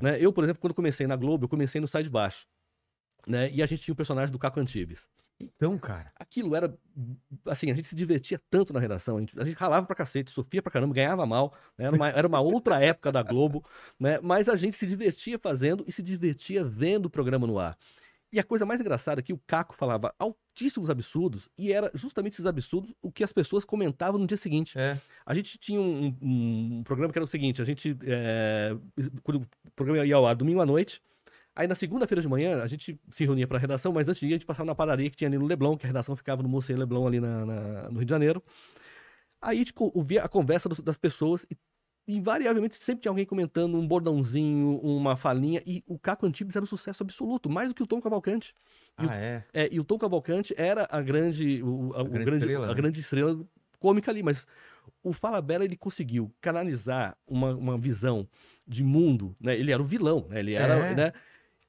É. Né? Eu, por exemplo, quando comecei na Globo, eu comecei no Sai de Baixo. Né? E a gente tinha o personagem do Caco Antibes. Então, cara. Aquilo era. Assim, a gente se divertia tanto na redação. A gente, a gente ralava pra cacete, sofria pra caramba, ganhava mal. Né? Era, uma, era, uma, outra época da Globo, né? Mas a gente se divertia fazendo e se divertia vendo o programa no ar. E a coisa mais engraçada é que o Caco falava altíssimos absurdos e era justamente esses absurdos o que as pessoas comentavam no dia seguinte. É. A gente tinha um, um, um, programa que era o seguinte: a gente. É, quando o programa ia ao ar domingo à noite. Aí na segunda-feira de manhã a gente se reunia para a redação, mas antes de ir a gente passava na padaria que tinha ali no Leblon, que a redação ficava no Museu Leblon ali na, na, no Rio de Janeiro. Aí a gente ouvia a conversa das pessoas e invariavelmente sempre tinha alguém comentando um bordãozinho, uma falinha, e o Caco Antibes era um sucesso absoluto, mais do que o Tom Cavalcante. E ah, o, é. é? E o Tom Cavalcante era a grande, o, a, a, o grande, estrela, a né? grande estrela cômica ali, mas o Fala Bela ele conseguiu canalizar uma, uma visão de mundo, né? Ele era o vilão, né? Ele era, é. né?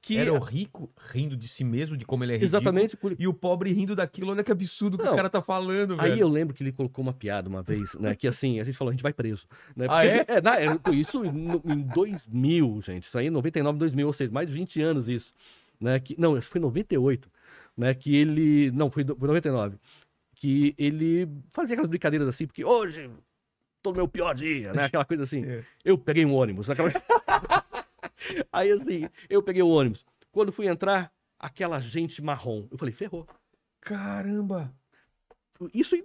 Que... Era o rico rindo de si mesmo, de como ele é rico Exatamente. E o pobre rindo daquilo, olha que absurdo Não. que o cara tá falando, velho. Aí eu lembro que ele colocou uma piada uma vez, né? Que assim, a gente falou, a gente vai preso. Né? Porque, ah, é? é na, isso em 2000, gente. Isso aí 99, é 2000, ou seja, mais de 20 anos isso. Né? Que, não, acho que foi em 98, né? Que ele... Não, foi, foi 99. Que ele fazia aquelas brincadeiras assim, porque hoje todo meu pior dia, né? Aquela coisa assim. É. Eu peguei um ônibus. Né, aquela... Aí assim, eu peguei o ônibus. Quando fui entrar, aquela gente marrom. Eu falei, ferrou. Caramba! Isso em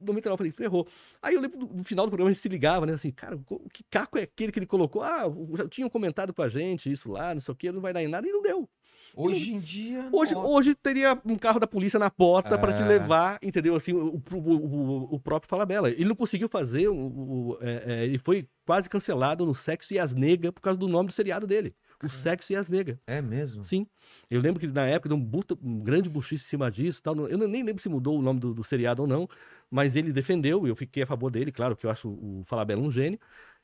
99, eu falei, ferrou. Aí eu lembro do, final do programa, a gente se ligava, né? Assim, cara, o que caco é aquele que ele colocou? Ah, já tinham comentado com a gente isso lá, não sei o quê, não vai dar em nada, e não deu. Hoje em dia. Hoje, hoje teria um carro da polícia na porta é. para te levar, entendeu? Assim, o, o, o, o próprio Falabella. Ele não conseguiu fazer. O, é, é, ele foi quase cancelado no Sexo e as Negas por causa do nome do seriado dele. O Sexo e as Negas. É mesmo? Sim. Eu lembro que na época de um, buta, um grande buchice em cima disso. Tal. Eu nem lembro se mudou o nome do, do seriado ou não, mas ele defendeu e eu fiquei a favor dele, claro, que eu acho o Falabella um gênio,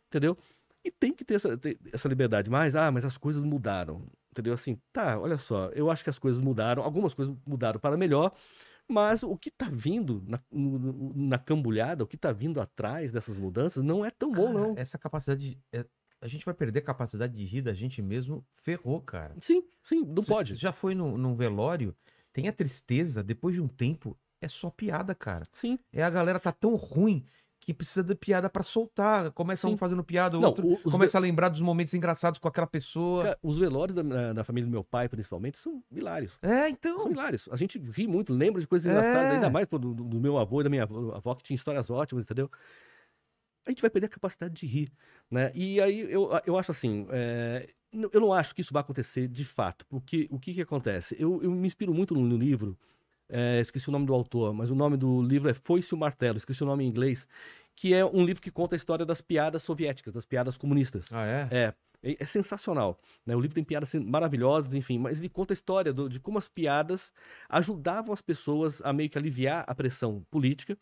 entendeu? E tem que ter essa, ter essa liberdade. Mas, ah, mas as coisas mudaram. Entendeu? Assim, tá, olha só, eu acho que as coisas mudaram, algumas coisas mudaram para melhor, mas o que está vindo na, na cambulhada, o que está vindo atrás dessas mudanças, não é tão cara, bom, não. Essa capacidade. É, a gente vai perder a capacidade de rir da gente mesmo, ferrou, cara. Sim, sim, não pode. Já foi no, num velório, tem a tristeza, depois de um tempo, é só piada, cara. Sim. É a galera tá tão ruim que precisa de piada para soltar. Começa Sim. um fazendo piada, o outro os, começa os... a lembrar dos momentos engraçados com aquela pessoa. Cara, os velórios da, da, família do meu pai, principalmente, são hilários. É, então. São hilários. A gente ri muito, lembra de coisas é. engraçadas, ainda mais do, do, meu avô e da minha avó, que tinha histórias ótimas, entendeu? A gente vai perder a capacidade de rir, né? E aí eu, eu acho assim, é... eu não acho que isso vai acontecer de fato, porque o que que acontece? Eu, eu me inspiro muito no, no livro é, esqueci o nome do autor, mas o nome do livro é Foi-se o Martelo, esqueci o nome em inglês, que é um livro que conta a história das piadas soviéticas, das piadas comunistas. Ah, é? É. É, é sensacional. Né? O livro tem piadas maravilhosas, enfim, mas ele conta a história do, de como as piadas ajudavam as pessoas a meio que aliviar a pressão política,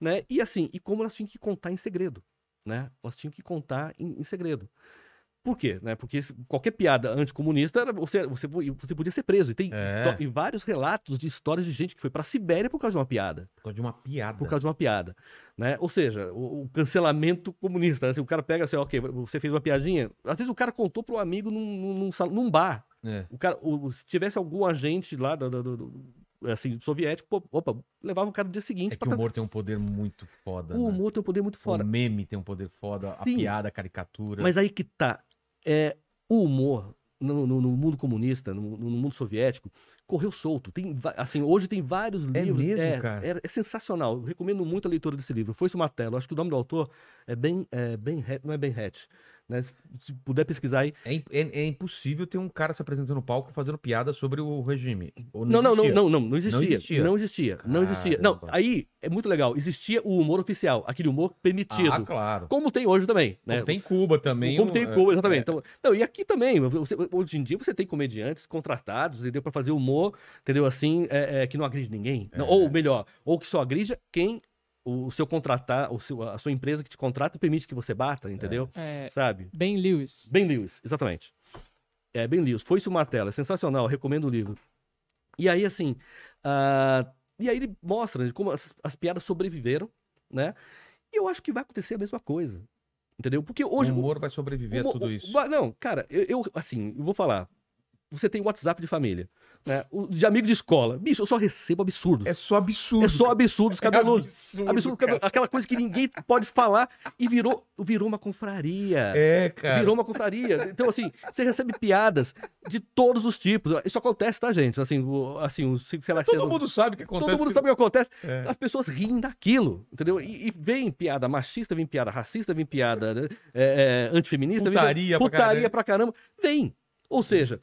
né? E assim, e como elas tinham que contar em segredo, né? Elas tinham que contar em, em segredo. Por quê? Né? Porque qualquer piada anticomunista, você, você, você podia ser preso. E tem é. e vários relatos de histórias de gente que foi para a Sibéria por causa de uma piada. Por causa de uma piada. Por causa de uma piada. Né? Ou seja, o, o cancelamento comunista. Né? Assim, o cara pega assim, ok, você fez uma piadinha. Às vezes o cara contou para um amigo num, num, num, num bar. É. O cara, o, se tivesse algum agente lá do, do, do assim, soviético, pô, opa, levava o cara no dia seguinte. É que o humor tem um poder muito foda. O né? humor né? tem um poder muito foda. O meme tem um poder foda, Sim, a piada, a caricatura. Mas aí que tá é, o humor no, no, no mundo comunista, no, no, mundo soviético, correu solto. Tem, assim, hoje tem vários é livros. É mesmo, é, cara? É, é sensacional. Eu recomendo muito a leitura desse livro. Foi-se uma Acho que o nome do autor é bem é bem não é bem Hatch. Né? Se puder pesquisar aí. É, é, é, impossível ter um cara se apresentando no palco fazendo piada sobre o regime. Não, não, não, não, não, não, não existia. Não existia. Não existia. Caramba. Não, existia. não, aí é muito legal. Existia o humor oficial, aquele humor permitido. Ah, claro. Como tem hoje também. Né? Como tem Cuba também. Como um... tem é, Cuba, exatamente. É. Então, não, e aqui também, você, hoje em dia você tem comediantes contratados, entendeu? Pra fazer humor, entendeu? Assim, é, é, que não agride ninguém. Ou melhor, ou que só agride quem o, seu contratar, o seu, a sua empresa que te contrata permite que você bata, é. entendeu? É. Sabe? Ben Lewis. Ben Lewis, exatamente. É, Ben Lewis. Foi-se o martelo. É sensacional, recomendo o livro. E aí, assim. Uh, e aí ele mostra né, como as, as, piadas sobreviveram, né? E eu acho que vai acontecer a mesma coisa. Entendeu? Porque hoje. O humor o, vai sobreviver o, a tudo isso. Não, cara, eu, eu assim, eu vou falar você tem WhatsApp de família. Né? O, de amigo de escola. Bicho, eu só recebo absurdos. É só absurdo. É só absurdos cabeludos. É absurdo, absurdo cabelo, Aquela coisa que ninguém pode falar e virou, virou uma confraria. É, cara. Virou uma confraria. Então, assim, você recebe piadas de todos os tipos. Isso acontece, tá, gente? Assim, o, assim o, sei lá. Todo é mundo não... sabe o que acontece. Todo mundo sabe o que acontece. É. As pessoas riem daquilo, entendeu? E, e vem piada machista, vem piada racista, vem piada né? é, é, antifeminista. Putaria, vem, pra putaria caramba. Né? Pra caramba. Vem. Ou seja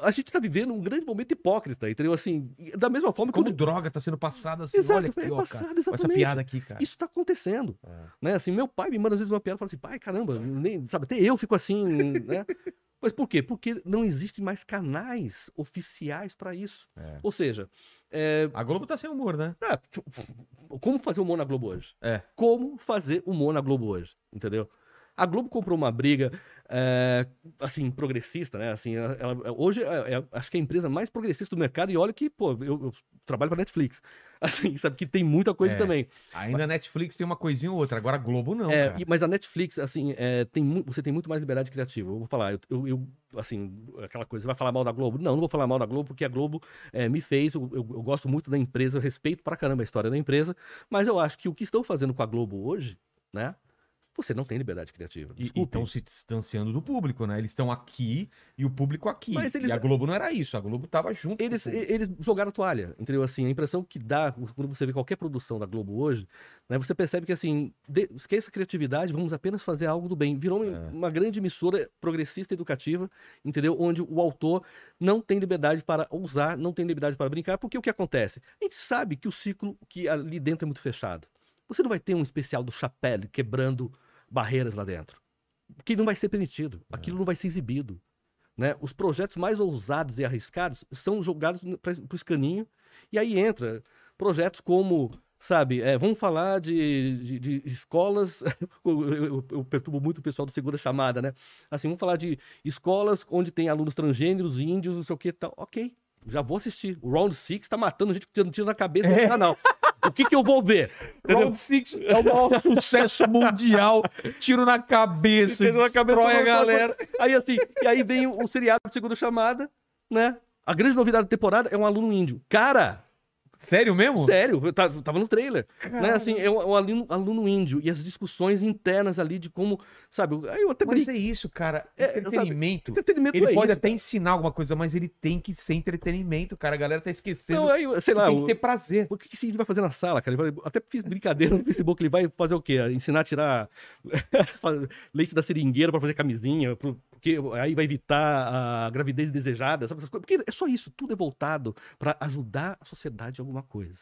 a gente tá vivendo um grande momento hipócrita, entendeu? Assim, da mesma forma Como quando... droga tá sendo passada assim, Exato, olha é passado, cara, exatamente. essa piada aqui, cara. Isso tá acontecendo, é. né? Assim, meu pai me manda às vezes uma piada fala assim, pai, caramba, nem, sabe, até eu fico assim, né? Mas por quê? Porque não existem mais canais oficiais para isso. É. Ou seja, é... a Globo tá sem humor, né? Ah, como fazer humor na Globo hoje? É. Como fazer humor na Globo hoje, entendeu? A Globo comprou uma briga, é, assim, progressista, né? Assim, ela, ela, hoje é, é, acho que é a empresa mais progressista do mercado, e olha que, pô, eu, eu trabalho para Netflix. Assim, sabe que tem muita coisa é. também. Ainda mas, a Netflix tem uma coisinha ou outra, agora a Globo não. É, e, mas a Netflix, assim, é, tem, você tem muito mais liberdade criativa. Eu vou falar, eu, eu, eu, assim, aquela coisa, vai falar mal da Globo? Não, não vou falar mal da Globo, porque a Globo é, me fez, eu, eu gosto muito da empresa, respeito pra caramba a história da empresa, mas eu acho que o que estão fazendo com a Globo hoje, né? você não tem liberdade criativa. E estão se distanciando do público, né? Eles estão aqui e o público aqui. Mas eles... E a Globo não era isso, a Globo estava junto. Eles, eles jogaram a toalha, entendeu? Assim, a impressão que dá quando você vê qualquer produção da Globo hoje, né? Você percebe que assim, de... esqueça a criatividade, vamos apenas fazer algo do bem. Virou uma, é. uma grande emissora progressista educativa, entendeu? Onde o autor não tem liberdade para ousar, não tem liberdade para brincar, porque o que acontece? A gente sabe que o ciclo que ali dentro é muito fechado. Você não vai ter um especial do Chapéu quebrando barreiras lá dentro. Que não vai ser permitido. É. Aquilo não vai ser exibido. Né? Os projetos mais ousados e arriscados são jogados para o escaninho. E aí entra projetos como sabe? É, vamos falar de, de, de escolas. eu, eu, perturbo muito o pessoal do Segunda Chamada, né? Assim, vamos falar de escolas onde tem alunos transgêneros, índios, não sei o que tal. Ok, já vou assistir. O Round Six está matando gente tirando tiro na cabeça no é. canal. O que, que eu vou ver? Round Six é o maior sucesso mundial. Tiro na cabeça, tiro na cabeça destrói a galera. Aí assim, e aí vem o, seriado de segunda chamada, né? A grande novidade da temporada é um aluno índio. Cara, Sério mesmo? Sério, eu tava, no trailer. Né? Assim, é um aluno, aluno, índio e as discussões internas ali de como, sabe, eu até Mas é isso, cara. É, entretenimento. Sabe, entretenimento ele é pode isso, até ensinar alguma coisa, mas ele tem que ser entretenimento, cara. A galera tá esquecendo. Não, aí, sei lá, tem que ter prazer. O que esse índio vai fazer na sala, cara? Vai... até fiz brincadeira no Facebook, ele vai fazer o quê? Ensinar a tirar leite da seringueira para fazer camisinha, pro porque aí vai evitar a gravidez desejada, sabe essas coisas? Porque é só isso, tudo é voltado para ajudar a sociedade em alguma coisa.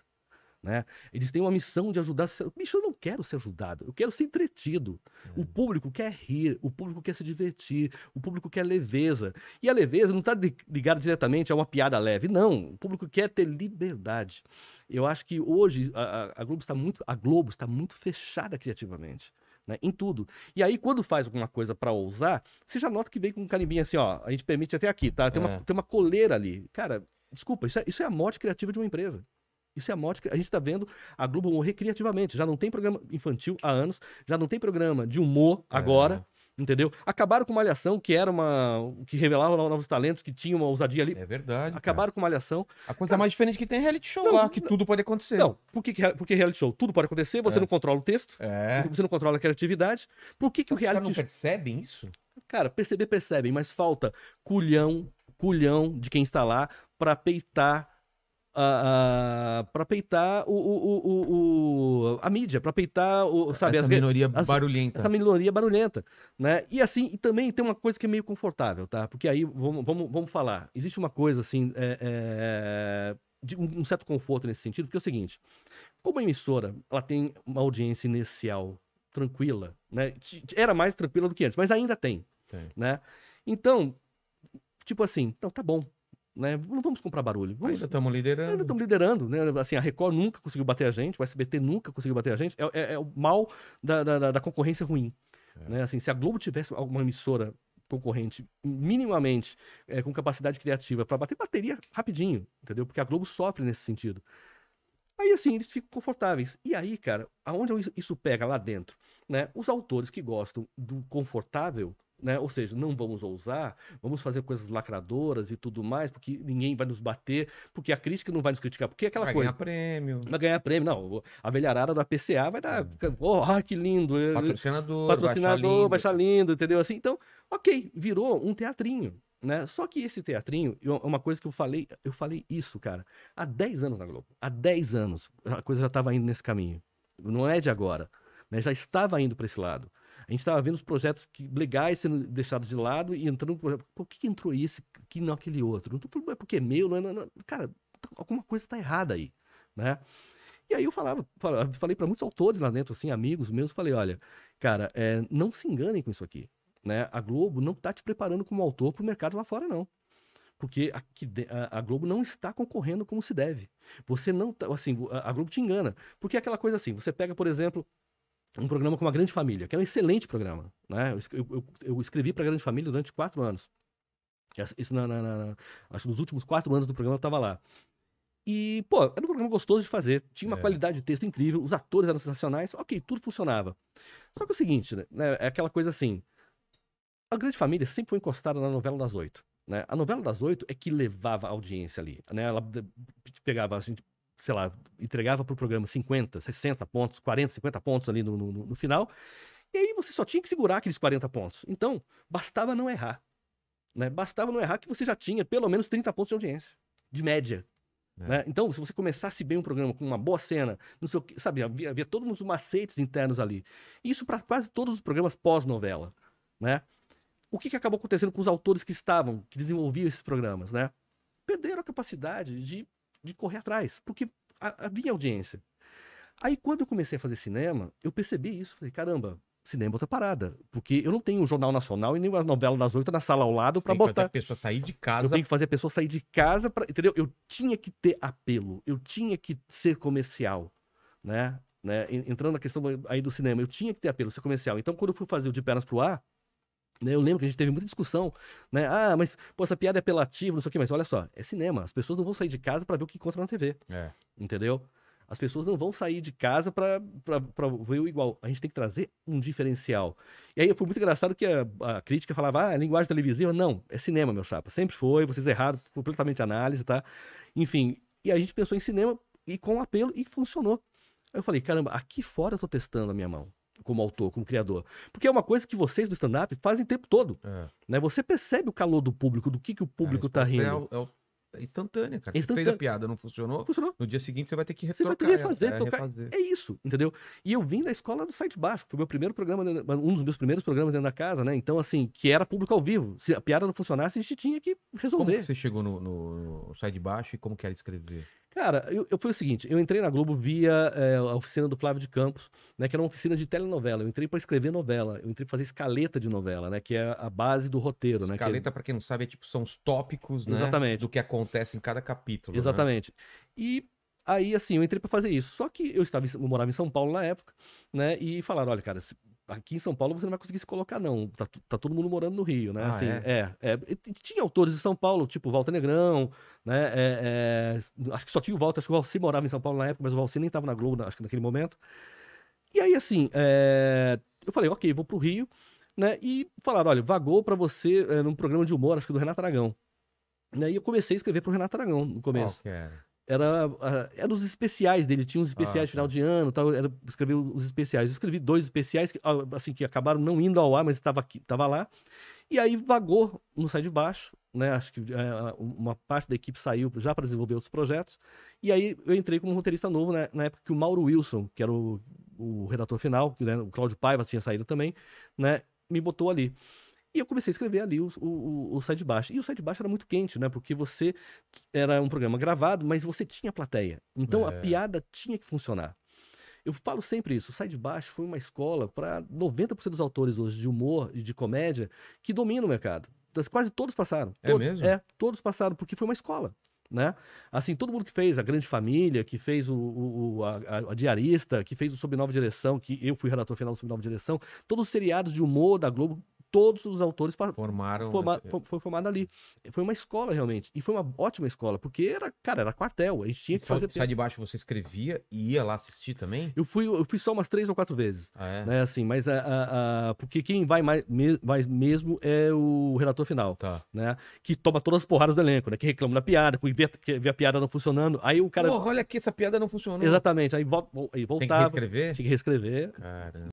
Né? Eles têm uma missão de ajudar. Bicho, eu não quero ser ajudado, eu quero ser entretido. O é. público quer rir, o público quer se divertir, o público quer leveza. E a leveza não está ligada diretamente a uma piada leve, não. O público quer ter liberdade. Eu acho que hoje a, a Globo está muito, a Globo está muito fechada criativamente. Né, em tudo. E aí, quando faz alguma coisa para ousar, você já nota que vem com um carimbinho assim, ó, a gente permite até aqui, tá? Tem, é. uma, tem uma coleira ali. Cara, desculpa, isso é, isso é a morte criativa de uma empresa. Isso é a morte que a gente está vendo a Globo morrer criativamente. Já não tem programa infantil há anos, já não tem programa de humor é. agora. É entendeu? Acabaram com Malhação, que era uma. que revelava novos talentos, que tinha uma ousadia ali. É verdade. Acabaram cara. com Malhação. A coisa cara, mais diferente é que tem é reality show não, lá, que não, tudo pode acontecer. Não, por que, por que reality show? Tudo pode acontecer, você é. não controla o texto, é. você não controla a criatividade. Por que, que o reality show. não percebem isso? Cara, perceber, percebem, mas falta culhão, culhão de quem está lá para peitar Uh, uh, para peitar o, o, o, a mídia, para peitar o, sabe, essa as, minoria as, barulhenta. Essa minoria barulhenta, né? E assim, e também tem uma coisa que é meio confortável, tá? Porque aí, vamos, vamos, vamos falar, existe uma coisa assim, é, é, de um certo conforto nesse sentido, porque é o seguinte, como a emissora, ela tem uma audiência inicial tranquila, né? Era mais tranquila do que antes, mas ainda tem, tem. né? Então, tipo assim, então tá bom, né? Não vamos comprar barulho. Vamos... Ainda estamos liderando. Ainda estamos liderando. Né? Assim, a Record nunca conseguiu bater a gente, o SBT nunca conseguiu bater a gente. É, é, é o mal da, da, da concorrência ruim. É. Né? Assim, se a Globo tivesse alguma emissora concorrente minimamente é, com capacidade criativa para bater bateria rapidinho, entendeu? Porque a Globo sofre nesse sentido. Aí assim, eles ficam confortáveis. E aí, cara, aonde isso pega lá dentro, né? Os autores que gostam do confortável né? Ou seja, não vamos ousar, vamos fazer coisas lacradoras e tudo mais, porque ninguém vai nos bater, porque a crítica não vai nos criticar, porque é aquela vai coisa. Vai ganhar prêmio. Vai ganhar prêmio, não. A velharada da PCA vai dar. Oh, ah, que lindo! Patrocinador, patrocinador, vai achar lindo. lindo, entendeu? Assim, então, ok, virou um teatrinho. Né? Só que esse teatrinho, é uma coisa que eu falei, eu falei isso, cara, há 10 anos na Globo. Há 10 anos a coisa já estava indo nesse caminho. Não é de agora né? já estava indo para esse lado. A gente estava vendo os projetos que, legais sendo deixados de lado e entrando no projeto. Por que, entrou esse então, que não aquele outro? Não tô, é porque é meu, não é, não, é, é. cara, tá, alguma coisa está errada aí, né? E aí eu falava, falei para muitos autores lá dentro, assim, amigos meus, falei, olha, cara, é, não se enganem com isso aqui, né? A Globo não está te preparando como autor para o mercado lá fora, não porque a, a, Globo não está concorrendo como se deve. Você não tá, assim, a, a Globo te engana, porque é aquela coisa assim, você pega, por exemplo, um programa com uma grande família, que é um excelente programa. Né? Eu, eu, eu escrevi para a grande família durante quatro anos. Isso na, na, na, acho que nos últimos quatro anos do programa eu estava lá. E, pô, era um programa gostoso de fazer, tinha uma é. qualidade de texto incrível, os atores eram sensacionais, ok, tudo funcionava. Só que é o seguinte, né, né é aquela coisa assim, a Grande Família sempre foi encostada na novela das oito. Né? A novela das oito é que levava a audiência ali. Né? Ela pegava, a gente sei lá, entregava para o programa 50, 60 pontos, 40, 50 pontos ali no, no, no final. E aí você só tinha que segurar aqueles 40 pontos. Então, bastava não errar. Né? Bastava não errar que você já tinha pelo menos 30 pontos de audiência, de média. É. Né? Então, se você começasse bem um programa com uma boa cena, não sei o que, sabe, havia, havia todos os macetes internos ali. Isso para quase todos os programas pós-novela, né? O que, que acabou acontecendo com os autores que estavam, que desenvolviam esses programas, né? Perderam a capacidade de de correr atrás, porque havia audiência. Aí quando eu comecei a fazer cinema, eu percebi isso, falei, caramba, cinema é outra parada, porque eu não tenho o um jornal nacional e nem uma novela das oito na sala ao lado para botar. Tem que fazer a pessoa sair de casa. Eu tenho que fazer a pessoa sair de casa para, entendeu? Eu tinha que ter apelo, eu tinha que ser comercial, né? né? Entrando na questão aí do cinema, eu tinha que ter apelo, ser comercial. Então quando eu fui fazer o de pernas pro ar, né, eu lembro que a gente teve muita discussão, né? Ah, mas pô, essa piada é apelativa, não sei o quê, mas olha só, é cinema. As pessoas não vão sair de casa para ver o que encontra na TV. É. Entendeu? As pessoas não vão sair de casa para ver o igual. A gente tem que trazer um diferencial. E aí foi muito engraçado que a, a crítica falava, ah, linguagem televisiva. Não, é cinema, meu chapa. Sempre foi, vocês erraram completamente a análise, tá? Enfim, e a gente pensou em cinema e com apelo e funcionou. Aí eu falei, caramba, aqui fora eu tô testando a minha mão como autor, como criador. Porque é uma coisa que vocês do stand-up fazem o tempo todo. É. Né? Você percebe o calor do público, do que, que o ah, público está rindo. É, é, é instantânea, cara. Você fez a piada, não funcionou, funcionou. No dia seguinte você vai ter que retrocar. Você vai ter que refazer, é, tocar. Refazer. É isso, entendeu? E eu vim da escola do Site Baixo. Foi meu primeiro programa, um dos meus primeiros programas dentro da casa, né? Então, assim, que era público ao vivo. Se a piada não funcionasse, a gente tinha que resolver. Como que você chegou no, no, no Site Baixo e como que era escrever? Cara, eu, eu fui o seguinte, eu entrei na Globo via é, a oficina do Flávio de Campos, né, que era uma oficina de telenovela. Eu entrei para escrever novela, eu entrei para fazer escaleta de novela, né, que é a base do roteiro, né, é escaleta, né? Escaleta, que... para quem não sabe, é tipo são os tópicos, né, Exatamente. do que acontece em cada capítulo. Né? Exatamente. Né? E aí assim, eu entrei para fazer isso. Só que eu estava eu morava em São Paulo na época, né, e falaram, olha, cara, aqui em São Paulo você não vai conseguir se colocar, não. Tá, tá todo mundo morando no Rio, né? Ah, assim, é? É, é. Tinha autores de São Paulo, tipo Walter Negrão, né? É, é acho que só tinha o Walter, acho que o Valci morava em São Paulo na época, mas o Valci nem estava na Globo, acho que naquele momento. E aí, assim, é, eu falei, ok, vou pro Rio, né? E falaram, olha, vagou para você é, num programa de humor, acho que do Renato Aragão. E aí eu comecei a escrever pro Renato Aragão no começo. Okay era, ah, era os especiais dele, tinha uns ah, especiais ah, de final tá. de ano, tal, era, os especiais. Eu escrevi dois especiais que, ah, assim, que acabaram não indo ao ar, mas estava aqui, estava lá. E aí vagou no Sai de Baixo, né? Acho que é, uma parte da equipe saiu já para desenvolver outros projetos. E aí eu entrei como roteirista novo né? na época que o Mauro Wilson, que era o, o redator final, que, né? o Cláudio Paiva tinha saído também, né? Me botou ali. E eu comecei a escrever ali o, o, o Sai de Baixo. E o Sai de Baixo era muito quente, né? Porque você era um programa gravado, mas você tinha plateia. Então é. a piada tinha que funcionar. Eu falo sempre isso, o Sai de Baixo foi uma escola para 90% dos autores hoje de humor e de comédia que dominam o mercado. Então, quase todos passaram. É todos, mesmo? É, todos passaram, porque foi uma escola né? Assim, todo mundo que fez a Grande Família, que fez o, o a, a, Diarista, que fez o Sob Nova Direção, que eu fui relator final do Sob Nova Direção, todos os seriados de humor da Globo todos os autores formaram forma, foi, foi formado ali. Foi uma escola realmente e foi uma ótima escola porque era cara era quartel a gente tinha e que só, fazer. Sai de baixo você escrevia e ia lá assistir também? Eu fui eu fui só umas três ou quatro vezes, ah, é? né? Assim, mas a, ah, a, ah, a, ah, porque quem vai mais me, vai mesmo é o relator final, tá. né? Que toma todas as porradas do elenco, né? Que reclama da piada, que vê, que vê a piada não funcionando, aí o cara. Porra, olha aqui essa piada não funcionou. Exatamente, aí volta, aí voltava. Tem que reescrever. Tinha que reescrever. Caramba.